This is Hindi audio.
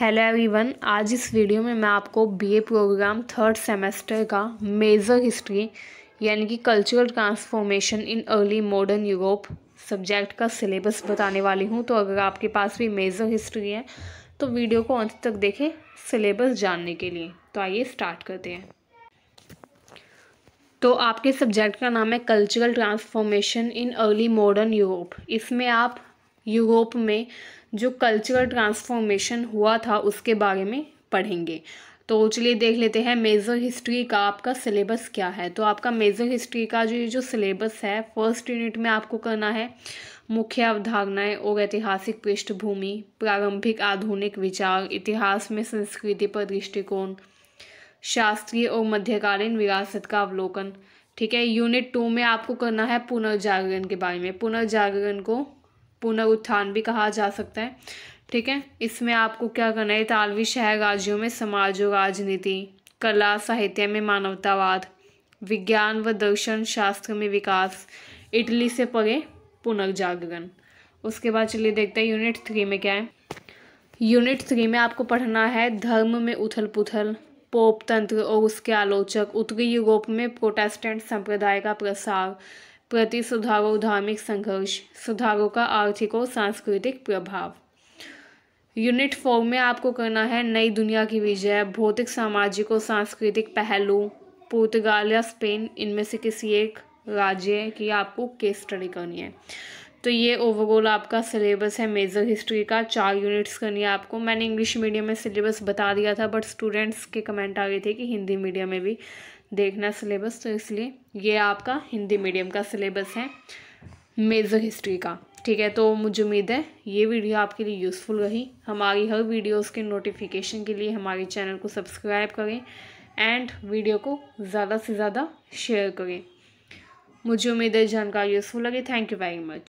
हेलो एवरीवन आज इस वीडियो में मैं आपको बीए प्रोग्राम थर्ड सेमेस्टर का मेजर हिस्ट्री यानी कि cultural transformation in early modern Europe subject का सिलेबस बताने वाली हूँ तो अगर आपके पास भी मेजर हिस्ट्री है तो वीडियो को अंत तक देखें सिलेबस जानने के लिए तो आइए स्टार्ट करते हैं तो आपके सब्जेक्ट का नाम है cultural transformation in early modern Europe इसमें आप यूरोप में जो कल्चरल ट्रांसफॉर्मेशन हुआ था उसके बारे में पढ़ेंगे तो चलिए देख लेते हैं मेजर हिस्ट्री का आपका सिलेबस क्या है तो आपका मेजर हिस्ट्री का जो ये जो सिलेबस है फर्स्ट यूनिट में आपको करना है मुख्य अवधारणाएं और ऐतिहासिक पृष्ठभूमि प्रारंभिक आधुनिक विचार इतिहास में संस्कृति पर दृष्टिकोण शास्त्रीय और मध्यकालीन विरासत का अवलोकन ठीक है यूनिट टू में आपको करना है पुनर्जागरण के बारे में पुनर्जागरण को पुनरुत्थान भी कहा जा सकता है ठीक है इसमें आपको क्या करना है इतालवी शहर राज्यों में समाज और राजनीति कला साहित्य में मानवतावाद विज्ञान व दर्शन शास्त्र में विकास इटली से पगे पुनर्जागरण उसके बाद चलिए देखते हैं यूनिट थ्री में क्या है यूनिट थ्री में आपको पढ़ना है धर्म में उथल पुथल पोप तंत्र और उसके आलोचक उत्तरी यूरोप में प्रोटेस्टेंट संप्रदाय का प्रसार प्रति सुधारो धार्मिक संघर्ष सुधारों का आर्थिक और सांस्कृतिक प्रभाव यूनिट फोर में आपको करना है नई दुनिया की विजय भौतिक सामाजिक और सांस्कृतिक पहलू पुर्तगाल या स्पेन इनमें से किसी एक राज्य की आपको केस स्टडी करनी है तो ये ओवरऑल आपका सिलेबस है मेजर हिस्ट्री का चार यूनिट्स करनी है आपको मैंने इंग्लिश मीडियम में सिलेबस बता दिया था बट स्टूडेंट्स के कमेंट आ गए थे कि हिंदी मीडियम में भी देखना सिलेबस तो इसलिए ये आपका हिंदी मीडियम का सिलेबस है मेजर हिस्ट्री का ठीक है तो मुझे उम्मीद है ये वीडियो आपके लिए यूज़फुल रही हमारी हर वीडियोज़ के नोटिफिकेशन के लिए हमारे चैनल को सब्सक्राइब करें एंड वीडियो को ज़्यादा से ज़्यादा शेयर करें मुझे उम्मीद है जानकारी यूज़फुल लगी थैंक यू वेरी मच